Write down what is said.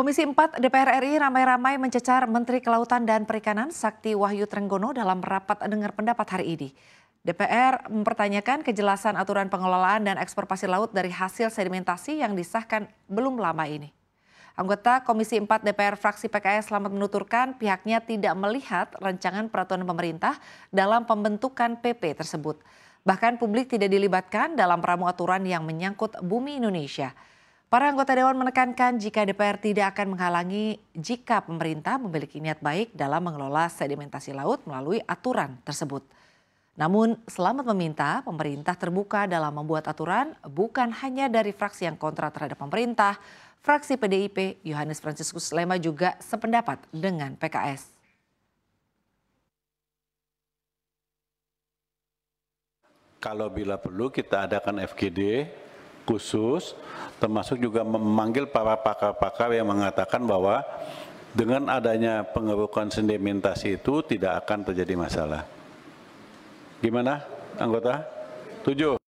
Komisi 4 DPR RI ramai-ramai mencecar Menteri Kelautan dan Perikanan Sakti Wahyu Trenggono dalam rapat dengar pendapat hari ini. DPR mempertanyakan kejelasan aturan pengelolaan dan ekspor pasir laut dari hasil sedimentasi yang disahkan belum lama ini. Anggota Komisi 4 DPR fraksi PKS selamat menuturkan pihaknya tidak melihat rancangan peraturan pemerintah dalam pembentukan PP tersebut. Bahkan publik tidak dilibatkan dalam ramu aturan yang menyangkut bumi Indonesia. Para anggota dewan menekankan jika DPR tidak akan menghalangi jika pemerintah memiliki niat baik dalam mengelola sedimentasi laut melalui aturan tersebut. Namun, Selamat meminta pemerintah terbuka dalam membuat aturan bukan hanya dari fraksi yang kontra terhadap pemerintah, fraksi PDIP Yohanes Franciscus Lema juga sependapat dengan PKS. Kalau bila perlu kita adakan FGD khusus termasuk juga memanggil para pakar-pakar yang mengatakan bahwa dengan adanya pengerukan sedimentasi itu tidak akan terjadi masalah. Gimana anggota? Tujuh.